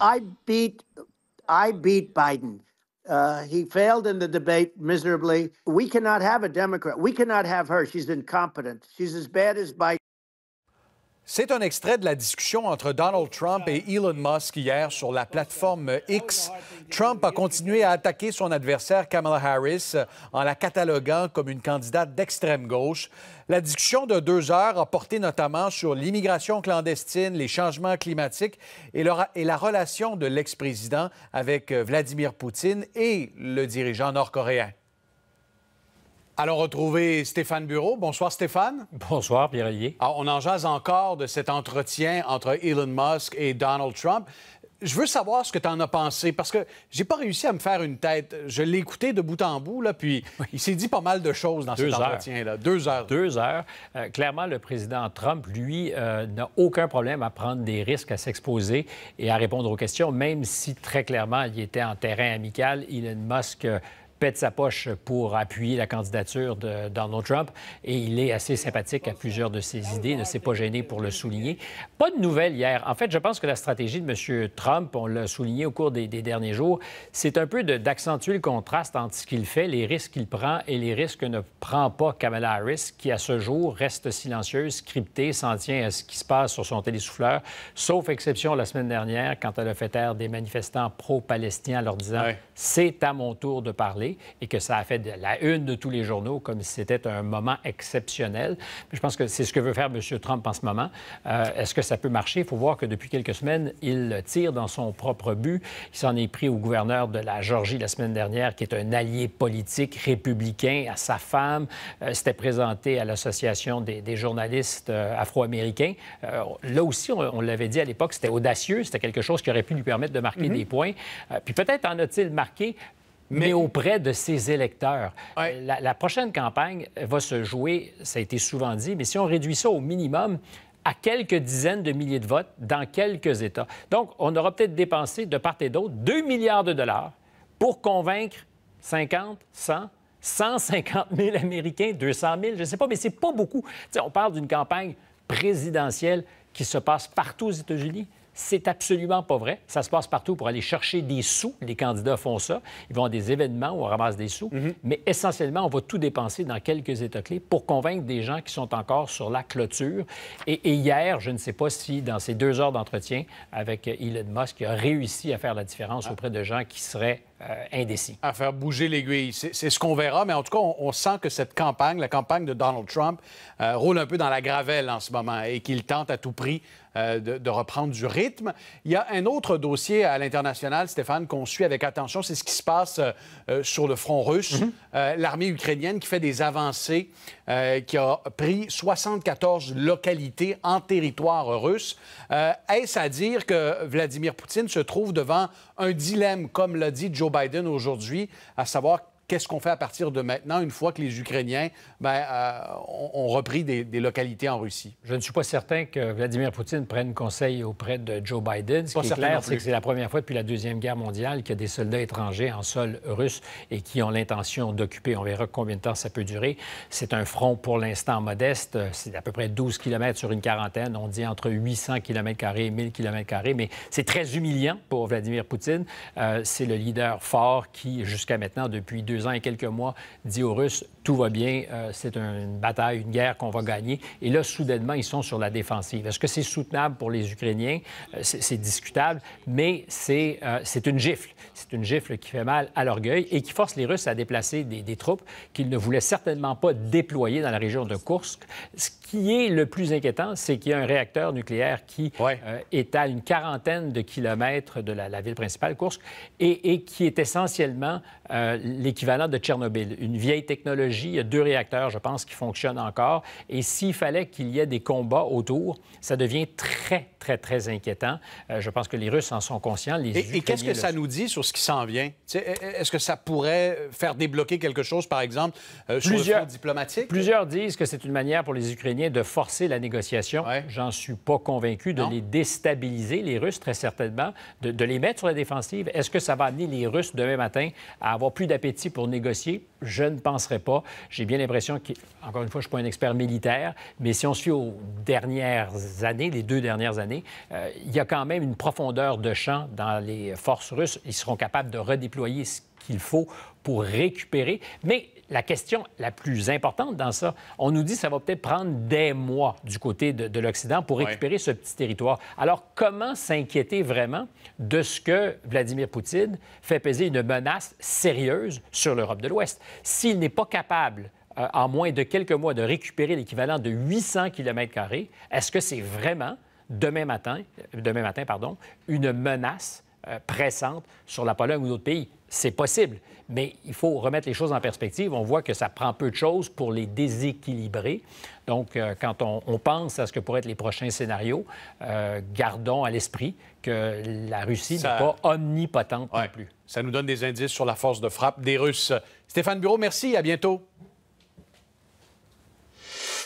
I beat I beat Biden. Uh, he failed in the debate miserably. We cannot have a Democrat. We cannot have her. She's incompetent. She's as bad as Biden. C'est un extrait de la discussion entre Donald Trump et Elon Musk hier sur la plateforme X. Trump a continué à attaquer son adversaire Kamala Harris en la cataloguant comme une candidate d'extrême gauche. La discussion de deux heures a porté notamment sur l'immigration clandestine, les changements climatiques et, et la relation de l'ex-président avec euh, Vladimir Poutine et le dirigeant nord-coréen. Allons retrouver Stéphane Bureau. Bonsoir Stéphane. Bonsoir pierre Alors, On en jase encore de cet entretien entre Elon Musk et Donald Trump. Je veux savoir ce que tu en as pensé parce que j'ai pas réussi à me faire une tête. Je l'ai écouté de bout en bout là, puis il s'est dit pas mal de choses dans cet entretien-là. Deux heures. Deux heures. Euh, clairement, le président Trump, lui, euh, n'a aucun problème à prendre des risques, à s'exposer et à répondre aux questions, même si très clairement il était en terrain amical. Elon Musk. Euh, pète sa poche pour appuyer la candidature de Donald Trump et il est assez sympathique à plusieurs de ses idées, ne s'est pas gêné pour le souligner. Pas de nouvelles hier. En fait, je pense que la stratégie de M. Trump, on l'a souligné au cours des, derniers jours, c'est un peu d'accentuer le contraste entre ce qu'il fait, les risques qu'il prend et les risques que ne prend pas Kamala Harris, qui à ce jour reste silencieuse, cryptée, s'en tient à ce qui se passe sur son télésouffleur, sauf exception la semaine dernière quand elle a fait taire des manifestants pro-palestiniens en leur disant c'est à mon tour de parler et que ça a fait la une de tous les journaux comme si c'était un moment exceptionnel. Je pense que c'est ce que veut faire M. Trump en ce moment. Euh, est-ce que ça peut marcher? Il faut voir que depuis quelques semaines, il tire dans son propre but. Il s'en est pris au gouverneur de la Georgie la semaine dernière, qui est un allié politique républicain, à sa femme. Euh, c'était présenté à l'Association des, journalistes euh, afro-américains. là aussi, on, l'avait dit à l'époque, c'était audacieux, c'était quelque chose qui aurait pu lui permettre de marquer mm-hmm. des points. puis peut-être en a-t-il marqué mais auprès de ses électeurs. Euh, la, prochaine campagne va se jouer, ça a été souvent dit, mais si on réduit ça au minimum, à quelques dizaines de milliers de votes dans quelques États. Donc, on aura peut-être dépensé de part et d'autre 2 milliards de dollars pour convaincre 50, 100, 150 000 Américains, 200 000, je ne sais pas, mais c'est pas beaucoup. on parle d'une campagne présidentielle qui se passe partout aux États-Unis. C'est absolument pas vrai. Ça se passe partout pour aller chercher des sous. Les candidats font ça. Ils vont à des événements où on ramasse des sous. Mhm. Mais essentiellement, on va tout dépenser dans quelques états-clés pour convaincre des gens qui sont encore sur la clôture. Et, et hier, je ne sais pas si dans ces deux heures d'entretien avec Elon Musk, il a réussi à faire la différence ah. auprès de gens qui seraient euh, indécis. À faire bouger l'aiguille. C'est ce qu'on verra, mais en tout cas, on, sent que cette campagne, la campagne de Donald Trump, euh, roule un peu dans la gravelle en ce moment et qu'il tente à tout prix euh, de, reprendre du rythme. Il y a un autre dossier à l'international, Stéphane, qu'on suit avec attention, c'est ce qui se passe sur le front russe. Mhm. L'armée ukrainienne qui fait des avancées, qui a pris 74 localités en territoire russe. Est-ce à dire que Vladimir Poutine se trouve devant un dilemme, comme l'a dit Joe Biden aujourd'hui, à savoir qu'est-ce qu'on fait à partir de maintenant, une fois que les Ukrainiens ben, euh, ont, repris des, localités en Russie? Je ne suis pas certain que Vladimir Poutine prenne conseil auprès de Joe Biden. Ce qui est clair, c'est que c'est la première fois depuis la Deuxième Guerre mondiale qu'il y a des soldats étrangers en sol russe et qui ont l'intention d'occuper. On verra combien de temps ça peut durer. C'est un front pour l'instant modeste. C'est à peu près 12 km sur une quarantaine. On dit entre 800 km et 1000 km, mais c'est très humiliant pour Vladimir Poutine. Euh, c'est le leader fort qui, jusqu'à maintenant, depuis deux deux et quelques mois, dit aux Russes, tout va bien, euh, c'est une bataille, une guerre qu'on va gagner. Et là, soudainement, ils sont sur la défensive. Est-ce que c'est soutenable pour les Ukrainiens? Euh, c'est discutable, mais euh, c'est une gifle. C'est une gifle qui fait mal à l'orgueil et qui force les Russes à déplacer des, troupes qu'ils ne voulaient certainement pas déployer dans la région de Kursk. Ce qui est le plus inquiétant, c'est qu'il y a un réacteur nucléaire qui est à une quarantaine de kilomètres de la, ville principale, Kursk, et, et qui est essentiellement l'équivalent de Tchernobyl. Une vieille technologie, il y a deux réacteurs, je pense, qui fonctionnent encore. Et s'il fallait qu'il y ait des combats autour, ça devient très, très, très inquiétant. Euh, je pense que les Russes en sont conscients. Les et, et qu'est-ce que ça nous dit sur ce qui s'en vient? E, e, est-ce que ça pourrait faire débloquer quelque chose, par exemple, euh, sur plusieurs, le front diplomatique? Plusieurs disent que c'est une manière pour les Ukrainiens de forcer la négociation. J'en suis pas convaincu de les déstabiliser, les Russes, très certainement, de, de les mettre sur la défensive. Est-ce que ça va amener les Russes demain matin à avoir plus d'appétit pour négocier? Je ne penserais pas. J'ai bien l'impression que, encore une fois, je ne suis pas un expert militaire, mais si on suit aux dernières années, les deux dernières années, euh, il y a quand même une profondeur de champ dans les forces russes. Ils seront capables de redéployer ce qu'il faut pour récupérer. Mais la question la plus importante dans ça, on nous dit que ça va peut-être prendre des mois du côté de, l'Occident pour récupérer ce petit territoire. Alors, comment s'inquiéter vraiment de ce que Vladimir Poutine fait peser une menace sérieuse sur l'Europe de l'Ouest? S'il n'est pas capable euh, en moins de quelques mois de récupérer l'équivalent de 800 km, est-ce que c'est vraiment demain matin, euh, demain matin pardon, une menace euh, pressante sur la Pologne ou d'autres pays. C'est possible, mais il faut remettre les choses en perspective. On voit que ça prend peu de choses pour les déséquilibrer. Donc, euh, quand on, pense à ce que pourraient être les prochains scénarios, euh, gardons à l'esprit que la Russie n'est pas omnipotente non plus. Ça nous donne des indices sur la force de frappe des Russes. Stéphane Bureau, merci. À bientôt.